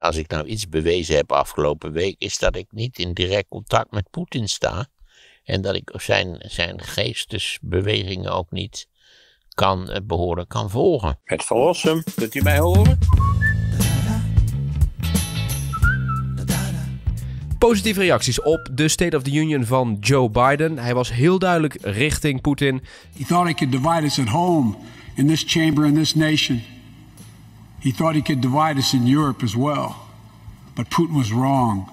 als ik nou iets bewezen heb afgelopen week, is dat ik niet in direct contact met Poetin sta. En dat ik zijn, zijn geestesbewegingen ook niet kan, eh, behoorlijk kan volgen. Het verlossen, kunt u mij horen? positieve reacties op de State of the Union van Joe Biden. Hij was heel duidelijk richting Poetin. He thought he could divide us at home, in this chamber, in this nation. He thought he could divide us in Europe as well. But Putin was wrong.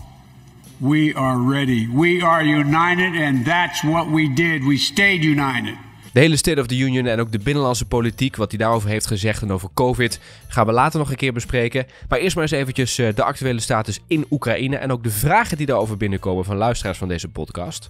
We are ready. We are united and that's what we did. We stayed united. De hele State of the Union en ook de binnenlandse politiek, wat hij daarover heeft gezegd en over COVID, gaan we later nog een keer bespreken. Maar eerst maar eens eventjes eh, de actuele status in Oekraïne en ook de vragen die daarover binnenkomen van luisteraars van deze podcast.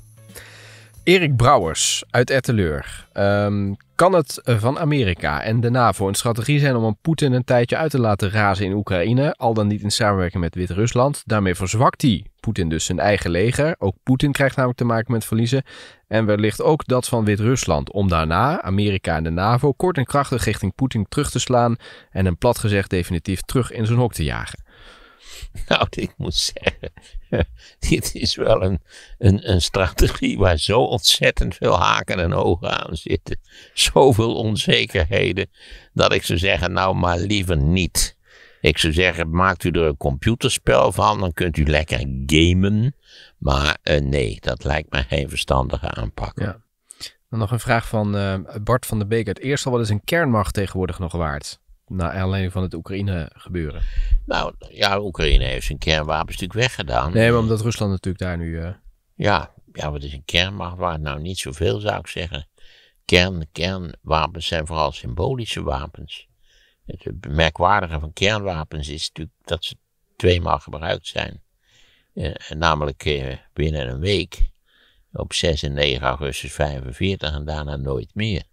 Erik Brouwers uit Etteleur um, kan het eh, van Amerika en de NAVO een strategie zijn om een Poetin een tijdje uit te laten razen in Oekraïne, al dan niet in samenwerking met Wit-Rusland? Daarmee verzwakt hij Poetin dus zijn eigen leger. Ook Poetin krijgt namelijk te maken met verliezen. En wellicht ook dat van Wit-Rusland. Om daarna Amerika en de NAVO kort en krachtig richting Poetin terug te slaan en hem plat gezegd definitief terug in zijn hok te jagen. Nou, ik moet zeggen, dit is wel een, een, een strategie waar zo ontzettend veel haken en ogen aan zitten. Zoveel onzekerheden, dat ik zou zeggen, nou maar liever niet. Ik zou zeggen, maakt u er een computerspel van, dan kunt u lekker gamen. Maar eh, nee, dat lijkt me geen verstandige aanpak. Ja. Dan nog een vraag van eh, Bart van der Beek Het Eerst al, wat is een kernmacht tegenwoordig nog waard? naar alleen van het Oekraïne gebeuren? Nou ja, Oekraïne heeft zijn kernwapens natuurlijk weggedaan. Nee, maar omdat Rusland natuurlijk daar nu... Eh, ja, ja, wat is een kernmacht waard? Nou, niet zoveel zou ik zeggen. Kern, kernwapens zijn vooral symbolische wapens. Het merkwaardige van kernwapens is natuurlijk dat ze tweemaal gebruikt zijn. Eh, namelijk eh, binnen een week, op 6 en 9 augustus 1945 en daarna nooit meer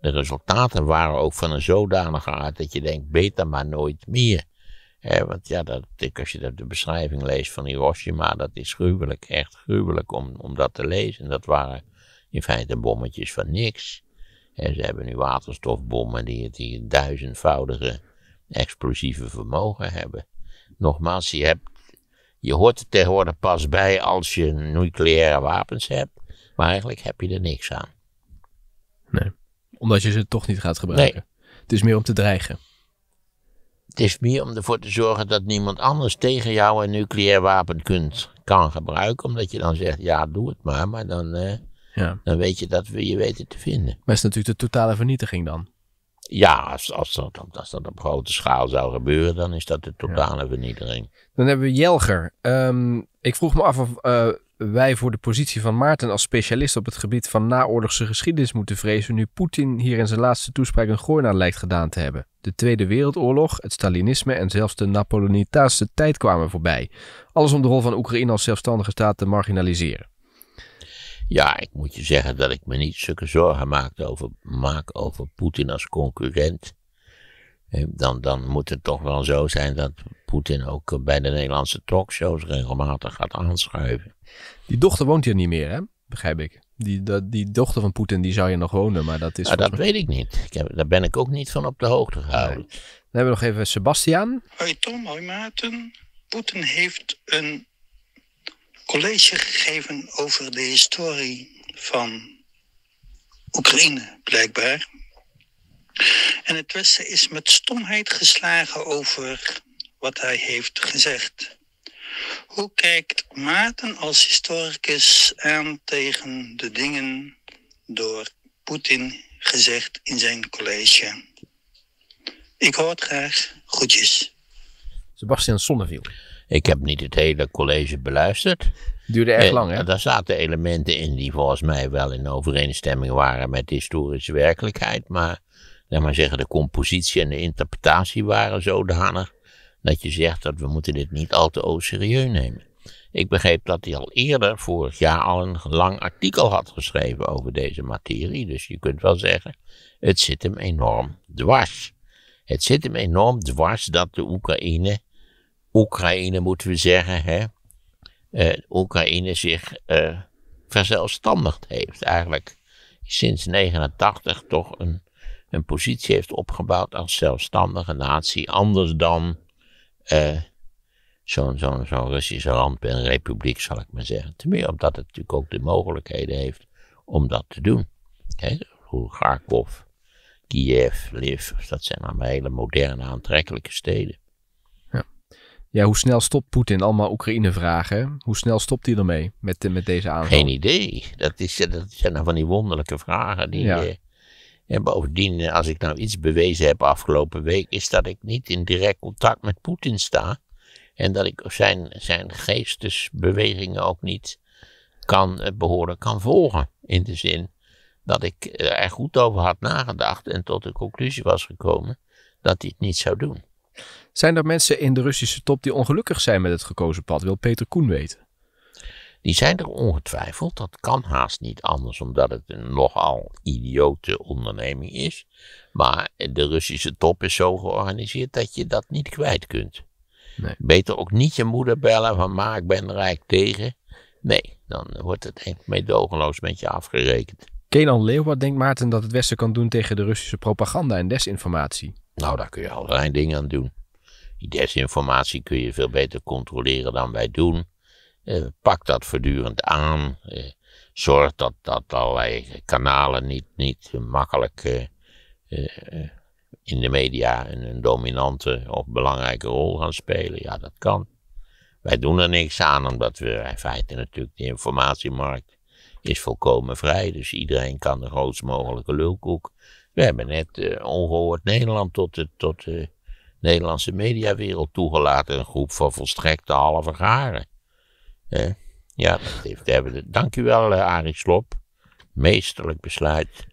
de resultaten waren ook van een zodanige aard dat je denkt, beter maar nooit meer. want ja, dat, als je de beschrijving leest van Hiroshima, dat is gruwelijk, echt gruwelijk om, om dat te lezen. dat waren in feite bommetjes van niks. En ze hebben nu waterstofbommen die die duizendvoudige explosieve vermogen hebben. Nogmaals, je, hebt, je hoort er tegenwoordig pas bij als je nucleaire wapens hebt, maar eigenlijk heb je er niks aan. Nee omdat je ze toch niet gaat gebruiken. Het is meer om te dreigen. Het is meer om ervoor te zorgen dat niemand anders tegen jou een nucleair wapen kunt, kan gebruiken. Omdat je dan zegt, ja, doe het maar. Maar dan, eh, ja. dan weet je dat we je weten te vinden. Maar is natuurlijk de totale vernietiging dan? Ja, als, als, dat, als dat op grote schaal zou gebeuren, dan is dat de totale vernietiging. Dan hebben we Jelger. Ehm, ik vroeg me af of eh, wij voor de positie van Maarten als specialist op het gebied van naoorlogse geschiedenis moeten vrezen nu Poetin hier in zijn laatste toespraak een gooi naar lijkt gedaan te hebben. De Tweede Wereldoorlog, het Stalinisme en zelfs de Napoleonitaanse tijd kwamen voorbij. Alles om de rol van Oekraïne als zelfstandige staat te marginaliseren. Ja, ik moet je zeggen dat ik me niet zulke zorgen maak over, maak over Poetin als concurrent. Dan, dan moet het toch wel zo zijn dat Poetin ook eh, bij de Nederlandse talkshows regelmatig gaat aanschuiven. Die dochter woont hier niet meer, hè? Begrijp ik. Die, dat, die dochter van Poetin, die zou je nog wonen, maar dat is... Nou, dat weet ik niet. Ik heb, daar ben ik ook niet van op de hoogte oh. gehouden. Nee. Dan hebben we nog even Sebastian. Hoi Tom, hoi Maarten. Poetin heeft een college gegeven over de historie van Oekraïne, blijkbaar. En het Westen is met stomheid geslagen over wat hij heeft gezegd. Hoe kijkt Maarten als historicus aan tegen de dingen door Poetin gezegd in zijn college? Ik hoor het graag. goedjes. Sebastian Sonneviel. Ik heb niet het hele college beluisterd. Duurde erg lang, hè? Daar zaten elementen in die volgens mij wel in overeenstemming waren met de historische werkelijkheid. Maar, laat maar zeggen, de compositie en de interpretatie waren zodanig dat je zegt dat we moeten dit niet al te serieus nemen. Ik begreep dat hij al eerder, vorig jaar, al een lang artikel had geschreven over deze materie. Dus je kunt wel zeggen, het zit hem enorm dwars. Het zit hem enorm dwars dat de Oekraïne, Oekraïne moeten we zeggen, hè, eh, Oekraïne zich eh, verzelfstandigd heeft. Eigenlijk sinds 1989 toch een, een positie heeft opgebouwd als zelfstandige natie, anders dan eh, zo'n Russische ramp en republiek, zal ik maar zeggen. tenminste omdat het natuurlijk ook de mogelijkheden heeft om dat te doen. Hoe Kharkov, Kiev, Lviv, dat zijn allemaal hele moderne, aantrekkelijke steden. Ja, ja hoe snel stopt Poetin? Allemaal Oekraïne-vragen. Hoe snel stopt hij ermee met, met deze aanval? Geen idee. Dat, is, dat zijn dan nou van die wonderlijke vragen die... Eh, en bovendien, eh, als ik nou iets bewezen heb afgelopen week, is dat ik niet in direct contact met Poetin sta. En dat ik zijn, zijn geestesbewegingen ook niet kan, eh, behoorlijk kan volgen. In de zin dat ik eh, er goed over had nagedacht en tot de conclusie was gekomen dat hij het niet zou doen. Zijn er mensen in de Russische top die ongelukkig zijn met het gekozen pad? Wil Peter Koen weten? Die zijn er ongetwijfeld, dat kan haast niet anders, omdat het een nogal idiote onderneming is. Maar de Russische top is zo georganiseerd dat je dat niet kwijt kunt. Nee. Beter ook niet je moeder bellen van maar ik ben rijk tegen. Nee, dan wordt het echt meedogenloos met je afgerekend. Kenan wat denkt Maarten dat het Westen kan doen tegen de Russische propaganda en desinformatie. Nou, daar kun je allerlei dingen aan doen. Die desinformatie kun je veel beter controleren dan wij doen. Eh, pak dat voortdurend aan. Eh, zorg dat, dat allerlei kanalen niet, niet makkelijk eh, in de media een, dominante of belangrijke rol gaan spelen. Ja, dat kan. Wij doen er niks aan, omdat we in feite natuurlijk de informatiemarkt is volkomen vrij. Dus iedereen kan de grootst mogelijke lulkoek. We hebben net ongehoord Nederland tot de, tot de Nederlandse mediawereld toegelaten. Een groep van volstrekte halve garen. Eh, ja, dat heeft hebben. Dank u wel, eh, Arie Slop. Meesterlijk besluit.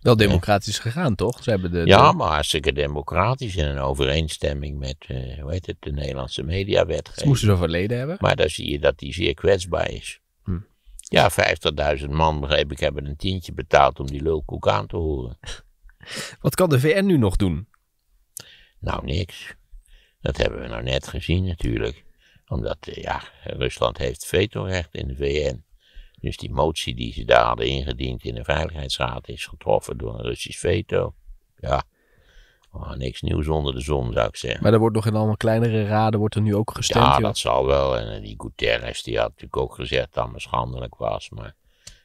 Wel democratisch gegaan, toch? Ze hebben de, Ja, de... maar hartstikke democratisch in een overeenstemming met, eh, hoe heet het, de Nederlandse mediawetgeving. Ze moesten ze verleden hebben. Maar dan zie je dat die zeer kwetsbaar is. Hm. Ja, 50.000 man, begreep ik, hebben een tientje betaald om die lulkoek aan te horen. Wat kan de VN nu nog doen? Nou, niks. Dat hebben we nou net gezien natuurlijk omdat, eh, ja, Rusland heeft vetorecht in de VN. Dus die motie die ze daar hadden ingediend in de Veiligheidsraad is getroffen door een Russisch veto. Ja, oh, niks nieuws onder de zon zou ik zeggen. Maar er wordt nog in allemaal kleinere raden wordt er nu ook gestemd? Ja, dat zal wel. En eh, die Guterres die had natuurlijk ook gezegd dat het schandelijk was. Maar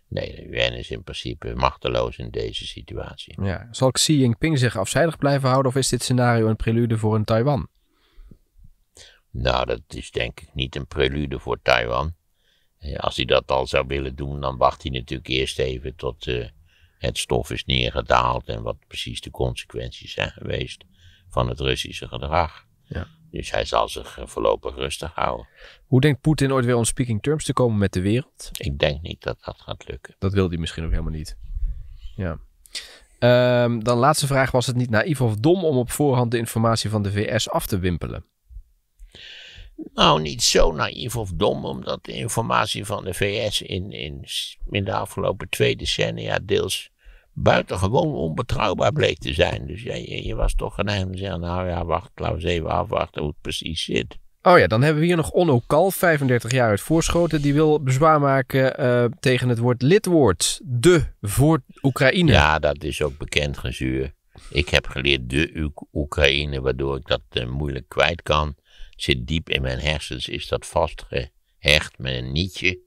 nee, de UN is in principe machteloos in deze situatie. Ja. Zal Xi Jinping zich afzijdig blijven houden of is dit scenario een prelude voor een Taiwan? Nou, dat is denk ik niet een prelude voor Taiwan. Eh, als hij dat al zou willen doen, dan wacht hij natuurlijk eerst even tot eh, het stof is neergedaald en wat precies de consequenties zijn geweest van het Russische gedrag. Ja. Dus hij zal zich eh, voorlopig rustig houden. Hoe denkt Poetin ooit weer om speaking terms te komen met de wereld? Ik denk niet dat dat gaat lukken. Dat wil hij misschien ook helemaal niet. Ja. Ehm, dan laatste vraag. Was het niet naïef of dom om op voorhand de informatie van de VS af te wimpelen? Nou, niet zo naïef of dom, omdat de informatie van de VS in, in, in de afgelopen twee decennia deels buitengewoon onbetrouwbaar bleek te zijn. Dus ja, je, je was toch geneigd om te zeggen, nou ja, wacht, laten even afwachten hoe het precies zit. Oh ja, dan hebben we hier nog Onno Kal, 35 jaar uit Voorschoten. Die wil bezwaar maken eh, tegen het woord lidwoord. De voor Oekraïne. Ja, dat is ook bekend gezuur. Ik heb geleerd de Oekraïne, waardoor ik dat eh, moeilijk kwijt kan zit diep in mijn hersens, is dat vastgehecht met een nietje.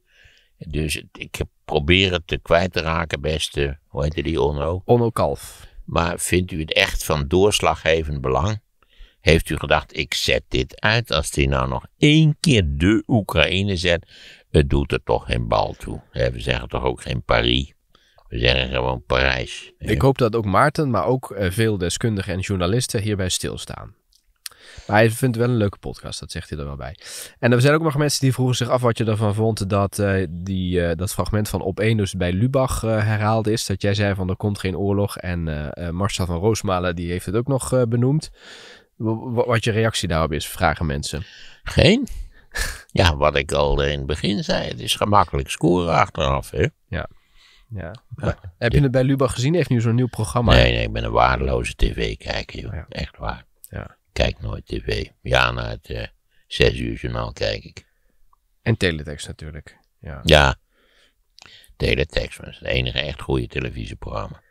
Dus ik probeer het te kwijt te raken, beste, hoe heette die Onno? Onno Kalf. Maar vindt u het echt van doorslaggevend belang? Heeft u gedacht, ik zet dit uit als die nou nog één keer de Oekraïne zet? Het doet er toch geen bal toe. We zeggen toch ook geen Paris. We zeggen gewoon Parijs. Ik hoop dat ook Maarten, maar ook eh, veel deskundigen en journalisten hierbij stilstaan. Maar hij vindt wel een leuke podcast, dat zegt hij er wel bij. En er zijn ook nog mensen die vroegen zich af wat je ervan vond dat eh, die, eh, dat fragment van Op 1 dus bij Lubach eh, herhaald is. Dat jij zei van er komt geen oorlog en Marcel van Roosmalen die heeft het ook nog benoemd. wat je reactie daarop is, vragen mensen. Geen. Ja, wat ik al in het begin zei, het is gemakkelijk scoren achteraf. Hè? Ja. Ja. Heb je het bij Lubach gezien? Heeft nu zo'n nieuw programma. Nee, nee, ik ben een waardeloze tv-kijker. Ja. Echt waar. Ja kijk nooit tv. Ja, na het uh, zes uur journaal kijk ik. En teletext natuurlijk. Ja. ja. Teletext was het enige echt goede televisieprogramma.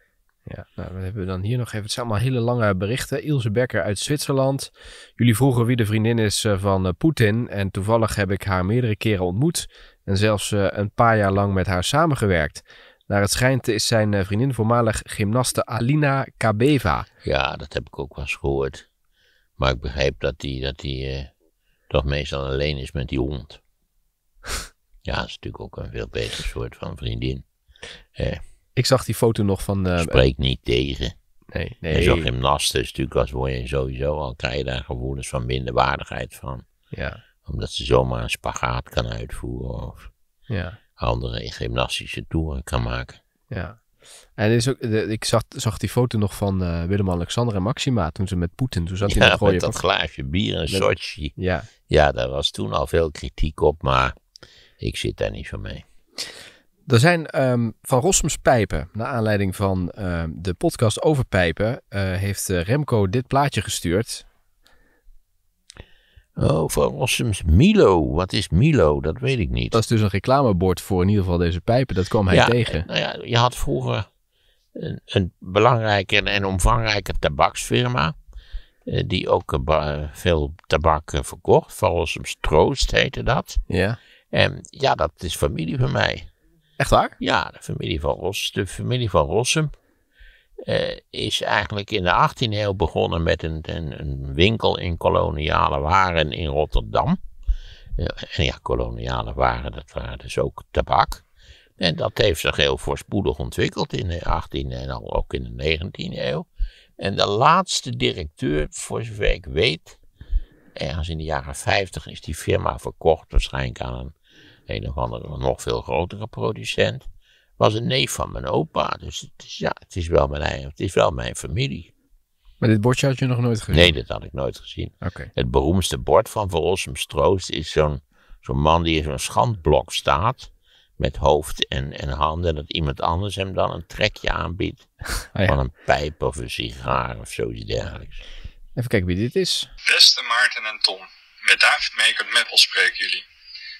Ja, nou, hebben we dan hier nog even? Het zijn allemaal hele lange berichten. Ilse Becker uit Zwitserland. Jullie vroegen wie de vriendin is eh, van eh, Poetin. En toevallig heb ik haar meerdere keren ontmoet. En zelfs een paar jaar lang met haar samengewerkt. Naar het schijnt is zijn vriendin voormalig gymnaste Alina Kabeva. Ja, dat heb ik ook wel eens gehoord. Maar ik begreep dat hij dat eh, toch meestal alleen is met die hond. ja, dat is natuurlijk ook een veel beter soort van vriendin. ik zag die foto nog van... Uh, spreek niet tegen. Nee, nee. En zo'n gymnast is natuurlijk als word je sowieso al, krijg je daar gevoelens van minderwaardigheid van. Ja. Omdat ze zomaar een spagaat kan uitvoeren of ja. andere gymnastische toeren kan maken. Ja. En is ook, ik zag, zag die foto nog van eh, Willem-Alexander en Maxima toen ze met Poetin, toen zat ja, hij in met dat glaasje bier en Sochi. Ja. ja, daar was toen al veel kritiek op, maar ik zit daar niet van mee. Er zijn ehm, van Rossums pijpen, naar aanleiding van ehm, de podcast over pijpen, eh, heeft eh, Remco dit plaatje gestuurd. Oh, van Rossums Milo. Wat is Milo? Dat weet ik niet. Dat is dus een reclamebord voor in ieder geval deze pijpen. Dat kwam hij ja, tegen. Nou ja, je had vroeger een, een belangrijke en omvangrijke tabaksfirma. Eh, die ook eh, veel tabak eh, verkocht. Van Rossums Troost heette dat. Ja. En ja, dat is familie van mij. Echt waar? Ja, de familie van Rossum. De familie van Rossum eh, is eigenlijk in de 18e eeuw begonnen met een, een, een winkel in koloniale waren in Rotterdam. Eh, en ja, koloniale waren, dat waren dus ook tabak. En dat heeft zich heel voorspoedig ontwikkeld in de 18e en al ook in de 19e eeuw. En de laatste directeur, voor zover ik weet, ergens in de jaren 50 is die firma verkocht, waarschijnlijk aan een, een of andere nog veel grotere producent was een neef van mijn opa. Dus het is, ja, het is wel mijn eigen, het is wel mijn familie. Maar dit bordje had je nog nooit gezien? Nee, dat had ik nooit gezien. Het beroemdste bord van Verossum Stroost is zo'n zo'n man die in zo'n schandblok staat. Met hoofd en, en handen. En dat iemand anders hem dan een trekje aanbiedt. Ah, van een pijp of een sigaar of zoiets dergelijks. Even kijken wie dit is. Beste Maarten en Tom. Met David Meekert Meppel spreken jullie.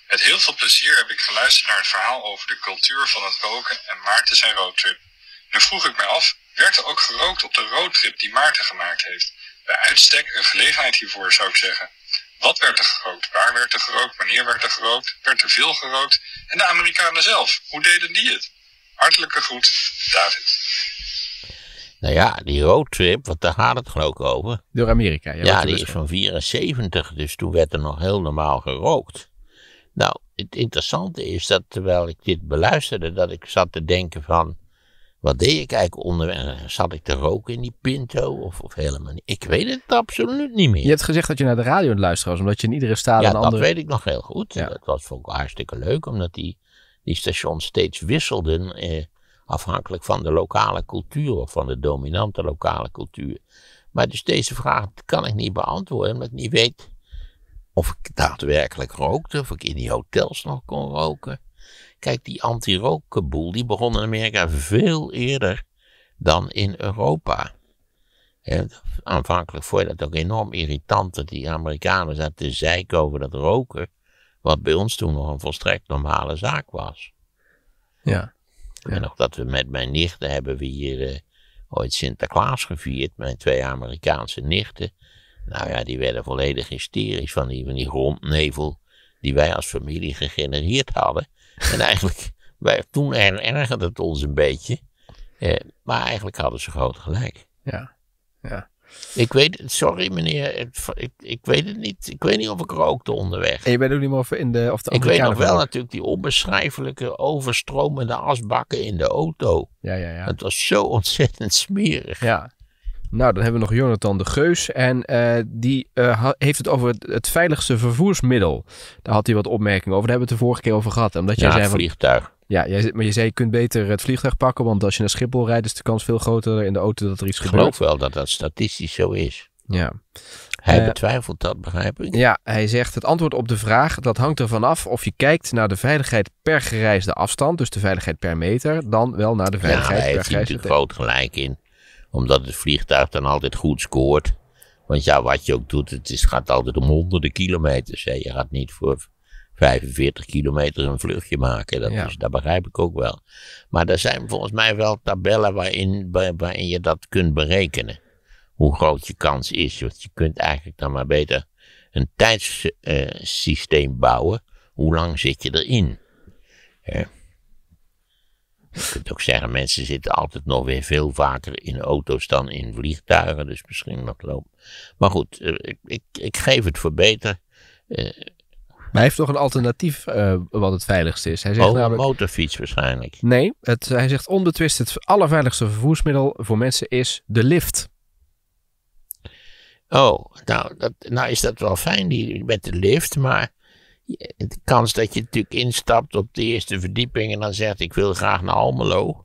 Met heel veel plezier heb ik geluisterd naar het verhaal over de cultuur van het roken en Maarten zijn roadtrip. Nu vroeg ik mij af, werd er ook gerookt op de roadtrip die Maarten gemaakt heeft? Bij uitstek een gelegenheid hiervoor zou ik zeggen. Wat werd er gerookt? Waar werd er gerookt? Wanneer werd er gerookt? Werd er veel gerookt? En de Amerikanen zelf, hoe deden die het? Hartelijke groet, David. Nou ja, die roadtrip, want daar gaat het geloof ik over. Door Amerika, ja. Ja, die is van 74, dus toen werd er nog heel normaal gerookt. Nou, het interessante is dat terwijl ik dit beluisterde, dat ik zat te denken van, wat deed ik eigenlijk onder, eh, Zat ik te roken in die pinto of, of helemaal niet? Ik weet het absoluut niet meer. Je hebt gezegd dat je naar de radio aan luisteren was, omdat je in iedere stad ja, een andere... Ja, dat weet ik nog heel goed. Ja. Dat was vond ik hartstikke leuk, omdat die, die stations steeds wisselden, eh, afhankelijk van de lokale cultuur of van de dominante lokale cultuur. Maar dus deze vraag kan ik niet beantwoorden, omdat ik niet weet of ik daadwerkelijk rookte, of ik in die hotels nog kon roken. Kijk, die anti rokenboel die begon in Amerika veel eerder dan in Europa. En aanvankelijk vond je dat ook enorm irritant dat die Amerikanen zaten te zeiken over dat roken, wat bij ons toen nog een volstrekt normale zaak was. Ja. En ook dat we met mijn nichten hebben we hier eh, ooit Sinterklaas gevierd, mijn twee Amerikaanse nichten. Nou ja, die werden volledig hysterisch van die, van die grondnevel die wij als familie gegenereerd hadden. En eigenlijk, wij, toen ergerde het ons een beetje. Eh, maar eigenlijk hadden ze groot gelijk. Ja, ja. Ik weet het, sorry meneer, ik, ik weet het niet. Ik weet niet of ik rookte onderweg. En je bent ook niet meer of in de of de Ik weet nog wel natuurlijk die onbeschrijfelijke overstromende asbakken in de auto. Ja, ja, ja. Het was zo ontzettend smerig. Ja, nou, dan hebben we nog Jonathan de Geus. En eh, die eh, heeft het over het, veiligste vervoersmiddel. Daar had hij wat opmerkingen over. Daar hebben we het de vorige keer over gehad. Omdat jij ja, zei, vliegtuig. Ja, jij, maar je zei je kunt beter het vliegtuig pakken. Want als je naar Schiphol rijdt is de kans veel groter in de auto dat er iets gebeurt. Ik geloof wel dat dat statistisch zo is. Ja. Hij eh, betwijfelt dat, begrijp ik. Ja, hij zegt het antwoord op de vraag, dat hangt ervan af of je kijkt naar de veiligheid per gereisde afstand, dus de veiligheid per meter, dan wel naar de veiligheid per gereisde... Ja, hij heeft natuurlijk groot gelijk in omdat het vliegtuig dan altijd goed scoort. Want ja, wat je ook doet, het is, gaat altijd om honderden kilometers. Hè. Je gaat niet voor 45 kilometer een vluchtje maken. Dat, dat begrijp ik ook wel. Maar er zijn volgens mij wel tabellen waarin, waarin je dat kunt berekenen. Hoe groot je kans is. Want je kunt eigenlijk dan maar beter een tijdssysteem eh, uh, bouwen. Hoe lang zit je erin? Ja. Je kunt ook zeggen, mensen zitten altijd nog weer veel vaker in auto's dan in vliegtuigen, dus misschien nog lopen. Maar goed, eh, ik, ik, ik geef het voor beter. Eh, maar hij heeft toch een alternatief eh, wat het veiligste is. Hij zegt oh, namelijk, een motorfiets waarschijnlijk. Nee, het, hij zegt onbetwist het allerveiligste vervoersmiddel voor mensen is de lift. Oh, nou, dat, nou is dat wel fijn die, met de lift, maar de kans dat je natuurlijk instapt op de eerste verdieping en dan zegt ik wil graag naar Almelo.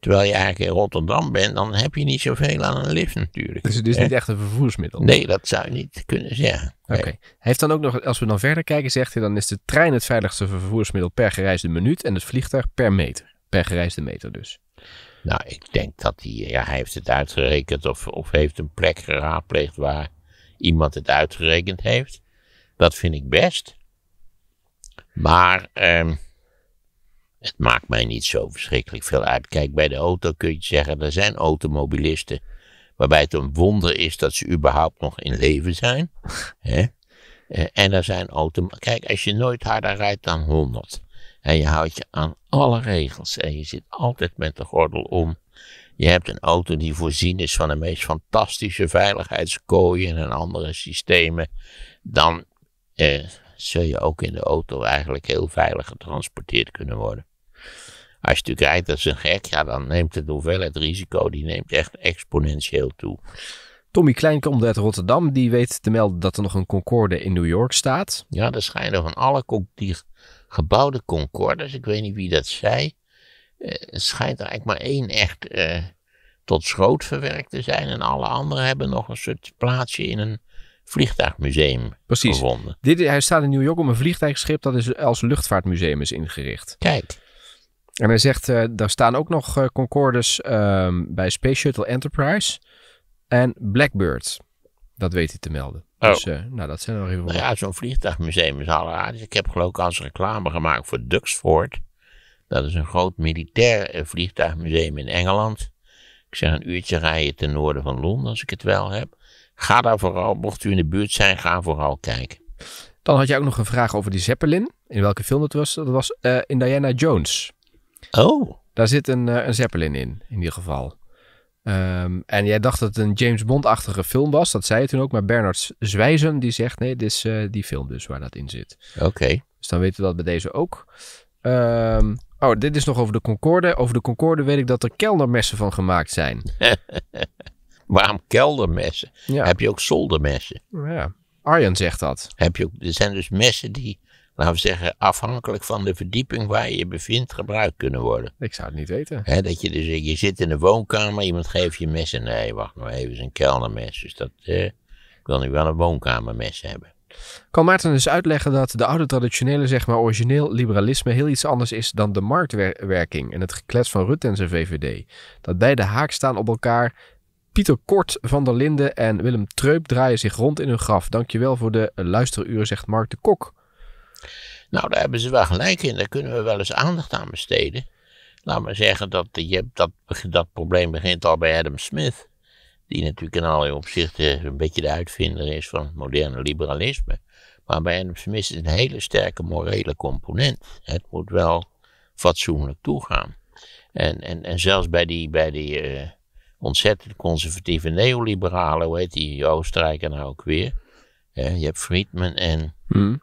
Terwijl je eigenlijk in Rotterdam bent, dan heb je niet zoveel aan een lift natuurlijk. Dus het is niet echt een vervoersmiddel? Nee, dat zou je niet kunnen zeggen. Oké. heeft dan ook nog, als we dan verder kijken, zegt hij dan is de trein het veiligste vervoersmiddel per gereisde minuut en het vliegtuig per meter. Per gereisde meter dus. Nou, ik denk dat hij, ja, hij heeft het uitgerekend of, of heeft een plek geraadpleegd waar iemand het uitgerekend heeft. Dat vind ik best. Maar ehm, het maakt mij niet zo verschrikkelijk veel uit. Kijk, bij de auto kun je zeggen, er zijn automobilisten waarbij het een wonder is dat ze überhaupt nog in leven zijn. Hè? Eh, en er zijn auto's. Kijk, als je nooit harder rijdt dan 100 en je houdt je aan alle regels en je zit altijd met de gordel om. Je hebt een auto die voorzien is van de meest fantastische veiligheidskooien en andere systemen. Dan eh, zul je ook in de auto eigenlijk heel veilig getransporteerd kunnen worden. Als je natuurlijk rijdt als een gek, ja, dan neemt de hoeveelheid risico, die neemt echt exponentieel toe. Tommy Klein komt uit Rotterdam, die weet te melden dat er nog een Concorde in New York staat. Ja, er schijnen van alle gebouwde Concordes, ik weet niet wie dat zei, eh, schijnt er eigenlijk maar één echt eh, tot schroot verwerkt te zijn. En alle anderen hebben nog een soort plaatsje in een vliegtuigmuseum Precies. gevonden. Dit, hij staat in New York om een vliegtuigschip dat is als luchtvaartmuseum is ingericht. Kijk. En hij zegt, uh, daar staan ook nog eh, Concordes ehm, bij Space Shuttle Enterprise en Blackbird. Dat weet hij te melden. Oh. Dus eh, nou, dat zijn er nog even. Nou ja, zo'n vliegtuigmuseum is al Ik heb geloof ik als reclame gemaakt voor Duxford. Dat is een groot militair vliegtuigmuseum in Engeland. Ik zeg een uurtje rijden ten noorden van Londen, als ik het wel heb. Ga daar vooral, mocht u in de buurt zijn, ga vooral kijken. Dan had jij ook nog een vraag over die Zeppelin. In welke film dat was? Dat was uh, in Diana Jones. Oh. Daar zit een, eh, een Zeppelin in, in ieder geval. Ehm, en jij dacht dat het een James Bond-achtige film was. Dat zei je toen ook. Maar Bernard Zwijzen die zegt... Nee, dit is eh, die film dus waar dat in zit. Oké. Dus dan weten we dat bij deze ook. Ehm, oh, dit is nog over de Concorde. Over de Concorde weet ik dat er kelnermessen van gemaakt zijn. waarom keldermessen? Ja. Heb je ook zoldermessen? Ja. Arjen zegt dat. Heb je ook, er zijn dus messen die, laten we zeggen, afhankelijk van de verdieping waar je je bevindt, gebruikt kunnen worden. Ik zou het niet weten. dat je, dus, je zit in de woonkamer, iemand geeft je messen. Nee, wacht maar nou even, is een keldermes. Dus dat, eh, ik wil nu wel een woonkamermes hebben. Kan Maarten dus uitleggen dat de oude traditionele, zeg maar origineel liberalisme heel iets anders is dan de marktwerking en het geklets van Rutte en zijn VVD? Dat beide haak staan op elkaar Pieter Kort van der Linden en Willem Treup draaien zich rond in hun graf. Dankjewel voor de luisteruren, zegt Mark de Kok. Nou, daar hebben ze wel gelijk in. Daar kunnen we wel eens aandacht aan besteden. Laat maar zeggen dat eh, je dat, dat probleem begint al bij Adam Smith. Die natuurlijk in allerlei opzichten een beetje de uitvinder is van het moderne liberalisme. Maar bij Adam Smith is een hele sterke morele component. Het moet wel fatsoenlijk toegaan. En, en, en zelfs bij die, bij die eh, ontzettend conservatieve neoliberalen, hoe heet die Oostenrijker nou ook weer? je hebt Friedman en hmm.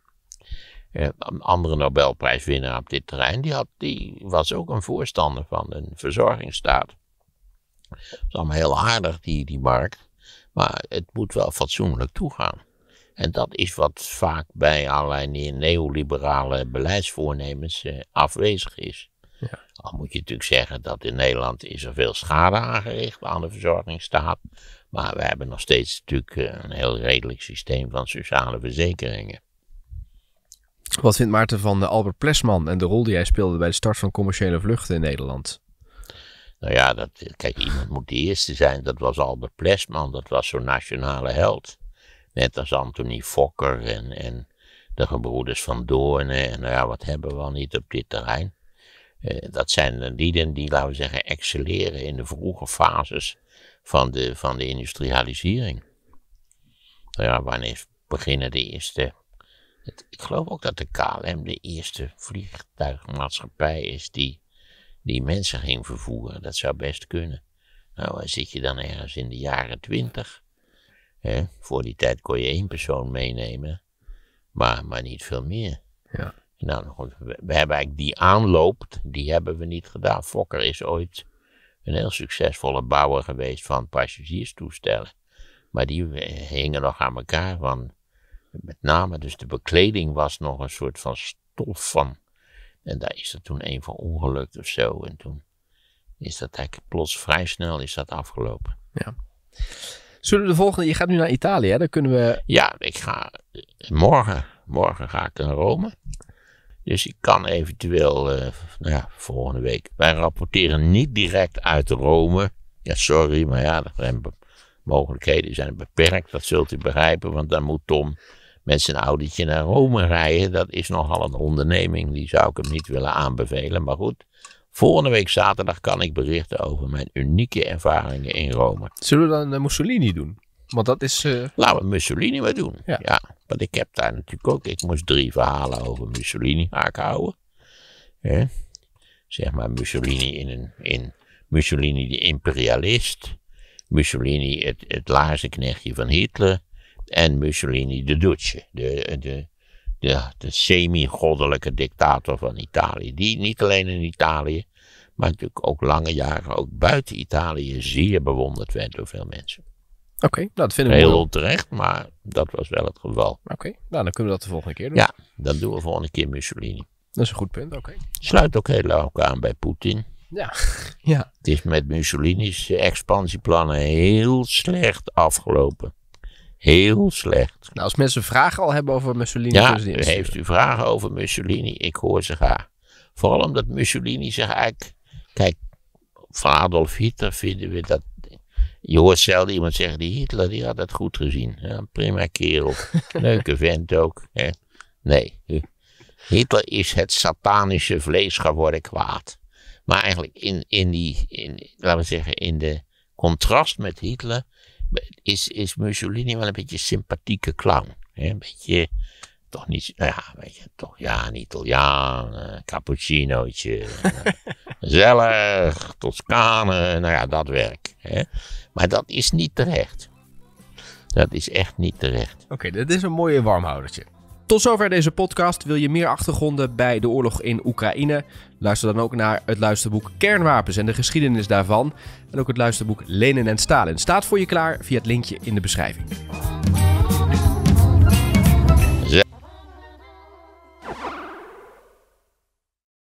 eh, een andere Nobelprijswinnaar op dit terrein, die, had, die was ook een voorstander van een verzorgingsstaat. Dat is allemaal heel aardig, die, die markt, maar het moet wel fatsoenlijk toegaan. En dat is wat vaak bij allerlei neoliberale beleidsvoornemens eh, afwezig is. Ja. Al moet je natuurlijk zeggen dat in Nederland is er veel schade aangericht aan de verzorgingsstaat. Maar we hebben nog steeds natuurlijk eh, een heel redelijk systeem van sociale verzekeringen. Wat vindt Maarten van Albert Plesman en de rol die hij speelde bij de start van commerciële vluchten in Nederland? Nou ja, dat, kijk, iemand moet de eerste zijn. Dat was Albert Plesman, dat was zo'n nationale held. Net als Anthony Fokker en, en de gebroeders van Doornen. En nou ja, wat hebben we al niet op dit terrein. Eh, dat zijn de lieden die, laten we zeggen, excelleren in de vroege fases van de, van de industrialisering. Nou ja, wanneer beginnen de eerste. ik geloof ook dat de KLM de eerste vliegtuigmaatschappij is die, die mensen ging vervoeren. Dat zou best kunnen. Nou, zit je dan ergens in de jaren twintig. Voor die tijd kon je één persoon meenemen, maar, maar niet veel meer. Nou we, hebben eigenlijk die aanloop, die hebben we niet gedaan. Fokker is ooit een heel succesvolle bouwer geweest van passagierstoestellen. Maar die hingen nog aan elkaar. Van, met name, dus de bekleding was nog een soort van stof van. En daar is er toen een van ongelukt of zo. En toen is dat eigenlijk plots vrij snel is dat afgelopen. Ja. Zullen we de volgende, je gaat nu naar Italië, hè? Dan kunnen we... Ja, ik ga morgen, morgen ga ik naar Rome. Dus ik kan eventueel, eh, nou ja, volgende week. Wij rapporteren niet direct uit Rome. Ja, sorry, maar ja, de mogelijkheden zijn beperkt, dat zult u begrijpen, want dan moet Tom met zijn autootje naar Rome rijden. Dat is nogal een onderneming, die zou ik hem niet willen aanbevelen. Maar goed, volgende week zaterdag kan ik berichten over mijn unieke ervaringen in Rome. Zullen we dan eh, Mussolini doen? Want dat is... Eh, Laten we Mussolini maar doen. Ja. Want ik heb daar natuurlijk ook... Ik moest drie verhalen over Mussolini haken houden. Zeg maar Mussolini in een... In Mussolini de imperialist. Mussolini het, het laarzenknechtje van Hitler. En Mussolini de Duce. De, de, de, de semi-goddelijke dictator van Italië. Die niet alleen in Italië maar natuurlijk ook lange jaren ook buiten Italië zeer bewonderd werd door veel mensen. Oké, nou, dat vinden we heel terecht, maar dat was wel het geval. Oké, nou dan kunnen we dat de volgende keer doen. Ja, dan doen we de volgende keer Mussolini. Dat is een goed punt, oké. Sluit ook heel lang aan bij Poetin. Ja. ja. Het is met Mussolini's expansieplannen heel slecht afgelopen. Heel slecht. Nou, als mensen vragen al hebben over Mussolini. Ja, heeft u vragen over Mussolini? Ik hoor ze graag. Vooral omdat Mussolini zich eigenlijk... Kijk, van Adolf Hitler vinden we dat je hoort zelden iemand zeggen, die Hitler die had dat goed gezien. Ja, prima kerel, leuke vent ook. Hè. Nee, Hitler is het satanische vlees geworden kwaad. Maar eigenlijk in, in die, in, laten we zeggen, in de contrast met Hitler is, is Mussolini wel een beetje sympathieke clown. Hè? Een beetje, toch niet, nou ja, weet je, toch ja, een Italiaan, een eh, cappuccinootje. gezellig, Toscane, nou ja, dat werk. Hè? Maar dat is niet terecht. Dat is echt niet terecht. Oké, dat is een mooie warmhoudertje. Tot zover deze podcast. Wil je meer achtergronden bij de oorlog in Oekraïne? Luister dan ook naar het luisterboek Kernwapens en de geschiedenis daarvan. En ook het luisterboek Lenin en Stalin staat voor je klaar via het linkje in de beschrijving.